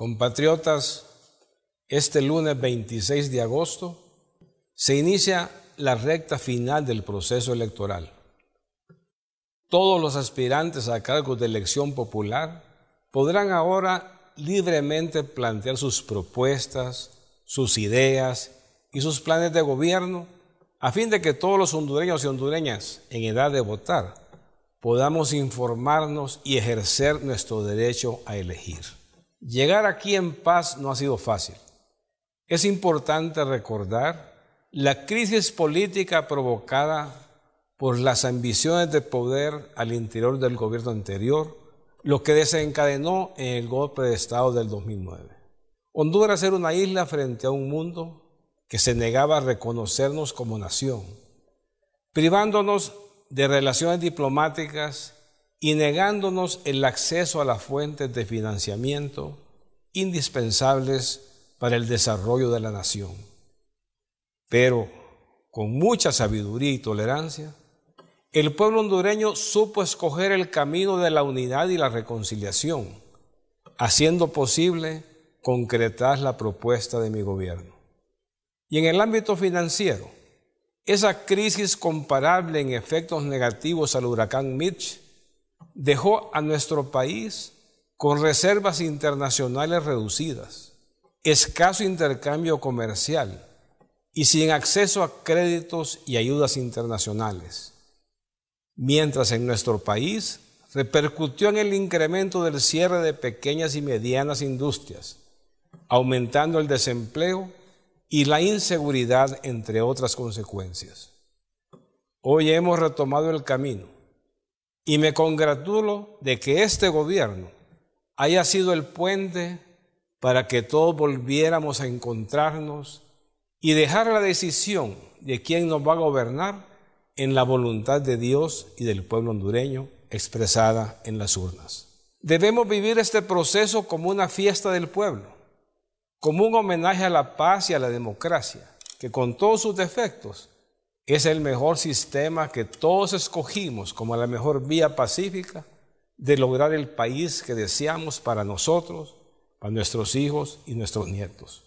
Compatriotas, este lunes 26 de agosto se inicia la recta final del proceso electoral. Todos los aspirantes a cargos de elección popular podrán ahora libremente plantear sus propuestas, sus ideas y sus planes de gobierno a fin de que todos los hondureños y hondureñas en edad de votar podamos informarnos y ejercer nuestro derecho a elegir. Llegar aquí en paz no ha sido fácil. Es importante recordar la crisis política provocada por las ambiciones de poder al interior del gobierno anterior, lo que desencadenó en el golpe de Estado del 2009. Honduras era una isla frente a un mundo que se negaba a reconocernos como nación, privándonos de relaciones diplomáticas y negándonos el acceso a las fuentes de financiamiento indispensables para el desarrollo de la nación. Pero con mucha sabiduría y tolerancia, el pueblo hondureño supo escoger el camino de la unidad y la reconciliación, haciendo posible concretar la propuesta de mi gobierno. Y en el ámbito financiero, esa crisis comparable en efectos negativos al huracán Mitch dejó a nuestro país con reservas internacionales reducidas, escaso intercambio comercial y sin acceso a créditos y ayudas internacionales, mientras en nuestro país repercutió en el incremento del cierre de pequeñas y medianas industrias, aumentando el desempleo y la inseguridad, entre otras consecuencias. Hoy hemos retomado el camino y me congratulo de que este gobierno haya sido el puente para que todos volviéramos a encontrarnos y dejar la decisión de quién nos va a gobernar en la voluntad de Dios y del pueblo hondureño expresada en las urnas. Debemos vivir este proceso como una fiesta del pueblo, como un homenaje a la paz y a la democracia, que con todos sus defectos es el mejor sistema que todos escogimos como la mejor vía pacífica de lograr el país que deseamos para nosotros, para nuestros hijos y nuestros nietos.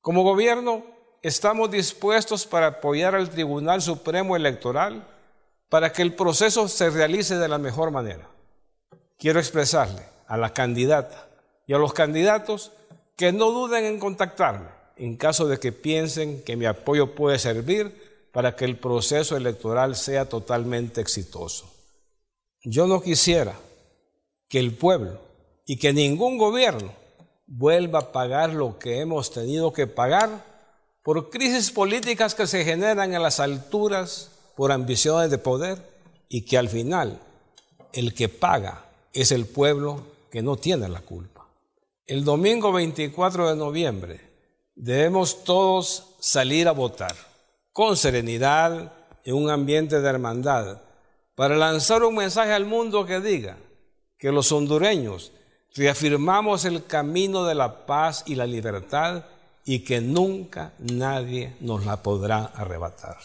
Como gobierno, estamos dispuestos para apoyar al Tribunal Supremo Electoral para que el proceso se realice de la mejor manera. Quiero expresarle a la candidata y a los candidatos que no duden en contactarme en caso de que piensen que mi apoyo puede servir para que el proceso electoral sea totalmente exitoso. Yo no quisiera que el pueblo y que ningún gobierno vuelva a pagar lo que hemos tenido que pagar por crisis políticas que se generan en las alturas, por ambiciones de poder y que al final el que paga es el pueblo que no tiene la culpa. El domingo 24 de noviembre debemos todos salir a votar con serenidad, en un ambiente de hermandad, para lanzar un mensaje al mundo que diga que los hondureños reafirmamos el camino de la paz y la libertad y que nunca nadie nos la podrá arrebatar.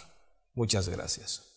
Muchas gracias.